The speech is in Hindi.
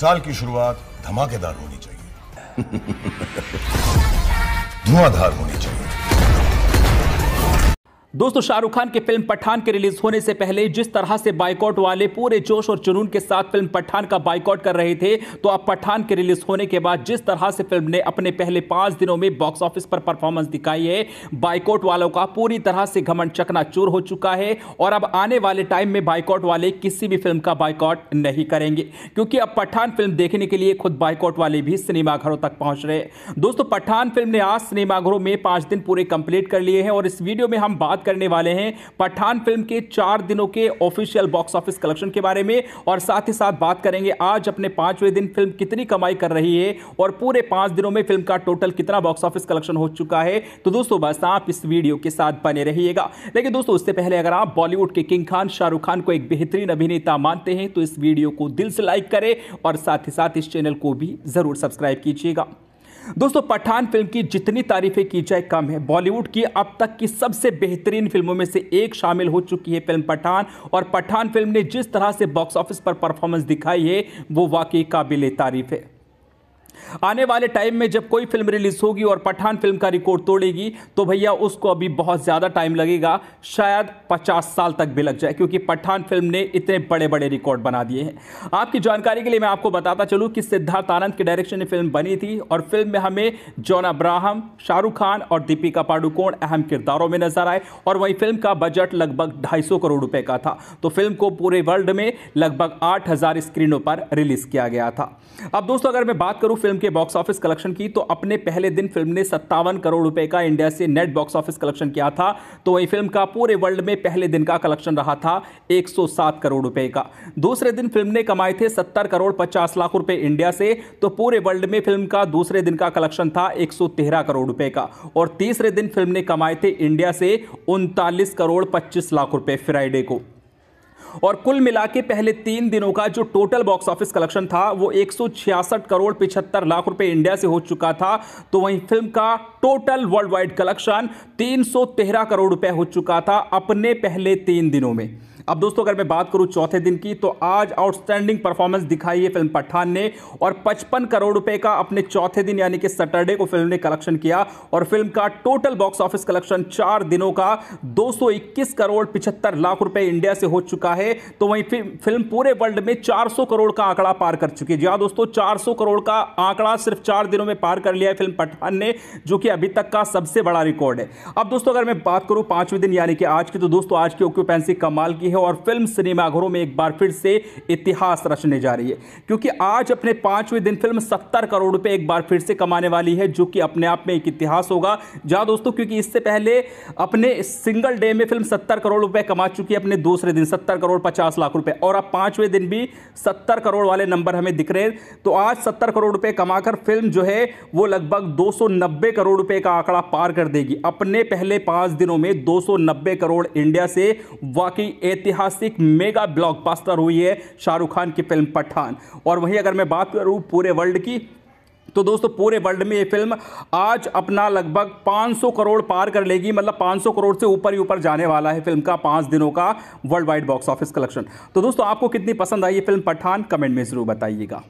साल की शुरुआत धमाकेदार होनी चाहिए धुआंधार होनी चाहिए दोस्तों शाहरुख खान की फिल्म पठान के रिलीज होने से पहले जिस तरह से बाइकआउट वाले पूरे जोश और जुनून के साथ फिल्म पठान का बाइकआउट कर रहे थे तो अब पठान के रिलीज होने के बाद जिस तरह से फिल्म ने अपने पहले पांच दिनों में बॉक्स ऑफिस पर परफॉर्मेंस दिखाई है बाइकआउट वालों का पूरी तरह से घमंड चूर हो चुका है और अब आने वाले टाइम में बाइकआउट वाले किसी भी फिल्म का बाइकआउट नहीं करेंगे क्योंकि अब पठान फिल्म देखने के लिए खुद बाइकआउट वाले भी सिनेमाघरों तक पहुंच रहे दोस्तों पठान फिल्म ने आज सिनेमाघरों में पांच दिन पूरे कंप्लीट कर लिए हैं और इस वीडियो में हम बात करने वाले हैं पठान फिल्म के चार दिनों के ऑफिशियल बॉक्स ऑफिस कलेक्शन के बारे में और साथ ही साथ बात करेंगे आज अपने पांचवें दिन फिल्म कितनी कमाई कर रही है और पूरे पांच दिनों में फिल्म का टोटल कितना बॉक्स ऑफिस कलेक्शन हो चुका है तो दोस्तों बस आप इस वीडियो के साथ बने रहिएगा लेकिन दोस्तों उससे पहले अगर आप बॉलीवुड के किंग खान शाहरुख खान को एक बेहतरीन अभिनेता मानते हैं तो इस वीडियो को दिल से लाइक करें और साथ ही साथ इस चैनल को भी जरूर सब्सक्राइब कीजिएगा दोस्तों पठान फिल्म की जितनी तारीफें की जाए कम है बॉलीवुड की अब तक की सबसे बेहतरीन फिल्मों में से एक शामिल हो चुकी है फिल्म पठान और पठान फिल्म ने जिस तरह से बॉक्स ऑफिस पर परफॉर्मेंस दिखाई है वो वाकई काबिल तारीफ है आने वाले टाइम में जब कोई फिल्म रिलीज होगी और पठान फिल्म का रिकॉर्ड तोड़ेगी तो भैया उसको अभी बहुत ज़्यादा टाइम लगेगा शायद पचास साल तक भी लग जाए क्योंकि पठान फिल्म ने इतने बड़े बड़े रिकॉर्ड बना दिए हैं आपकी जानकारी के लिए मैं आपको बताता चलूँ कि सिद्धार्थ आनंद के डायरेक्शन में फिल्म बनी थी और फिल्म में हमें जॉन अब्राहम शाहरुख खान और दीपिका पाडुकोण अहम किरदारों में नजर आए और वहीं फिल्म का बजट लगभग ढाई करोड़ रुपए का था तो फिल्म को पूरे वर्ल्ड में लगभग हजार स्क्रीनों पर रिलीज किया गया था अब दोस्तों अगर मैं बात करूं फिल्म के बॉक्स ऑफिस कलेक्शन की तो अपने पहले दिन फिल्म ने सत्तावन करोड़ रुपए का इंडिया से नेट बॉक्स ऑफिस कलेक्शन किया था तो वही फिल्म का पूरे वर्ल्ड में पहले दिन का कलेक्शन रहा था 107 करोड़ रुपए का दूसरे दिन फिल्म ने कमाए थे 70 करोड़ 50 लाख रुपए इंडिया से तो पूरे वर्ल्ड में फिल्म का दूसरे दिन का कलेक्शन था 113 करोड़ रुपए का और तीसरे दिन फिल्म ने कमाए थे इंडिया से उनतालीस करोड़ पच्चीस लाख रुपए फ्राइडे को और कुल मिला के पहले तीन दिनों का जो टोटल बॉक्स ऑफिस कलेक्शन था वो एक करोड़ पिछहत्तर लाख रुपए इंडिया से हो चुका था तो वहीं फिल्म का टोटल वर्ल्ड वाइड कलेक्शन तीन करोड़ रुपए हो चुका था अपने पहले तीन दिनों में अब दोस्तों अगर मैं बात करूं चौथे दिन की तो आज आउटस्टैंडिंग परफॉर्मेंस दिखाई है फिल्म पठान ने और पचपन करोड़ रुपए का अपने चौथे दिन यानी कि सैटरडे को फिल्म ने कलेक्शन किया और फिल्म का टोटल बॉक्स ऑफिस कलेक्शन चार दिनों का दो करोड़ पिछहत्तर लाख रुपए इंडिया से हो चुका है तो वहीं फिल्म पूरे वर्ल्ड में चार करोड़ का आंकड़ा पार कर चुकी है जी हाँ दोस्तों चार करोड़ का आंकड़ा सिर्फ चार दिनों में पार कर लिया है फिल्म पठान ने जो कि अभी तक का सबसे बड़ा रिकॉर्ड है अब दोस्तों अगर मैं बात करूं पांचवें दिन यानी कि आज की तो दोस्तों आज की ऑक्यूपेंसी कमाल की है है और फिल्म सिनेमाघरों में एक बार फिर से इतिहास रचने जा रही है क्योंकि आज अपने पांचवें दिन फिल्म सत्तर करोड़ रुपए एक बार फिर से कमाने वाली है जो कि अपने आप में एक इतिहास होगा जहां दोस्तों क्योंकि इससे पहले अपने सिंगल डे में फिल्म सत्तर करोड़ रुपए कमा चुकी है अपने दूसरे दिन सत्तर करोड़ पचास लाख रुपए और अब पांचवें दिन भी सत्तर करोड़ वाले नंबर हमें दिख रहे हैं तो आज सत्तर करोड़ रुपए कमाकर फिल्म जो है वो लगभग दो करोड़ रुपए का आंकड़ा पार कर देगी अपने पहले पांच दिनों में दो करोड़ इंडिया से वाकई ऐतिहासिक मेगा ब्लॉकबस्टर हुई है शाहरुख खान की फिल्म पठान और वहीं अगर मैं बात करूँ पूरे वर्ल्ड की तो दोस्तों पूरे वर्ल्ड में ये फिल्म आज अपना लगभग 500 करोड़ पार कर लेगी मतलब 500 करोड़ से ऊपर ही ऊपर जाने वाला है फिल्म का पाँच दिनों का world wide box office collection तो दोस्तों आपको कितनी पसंद आई ये फिल्म पठान कमेंट में ज़रूर बताइएगा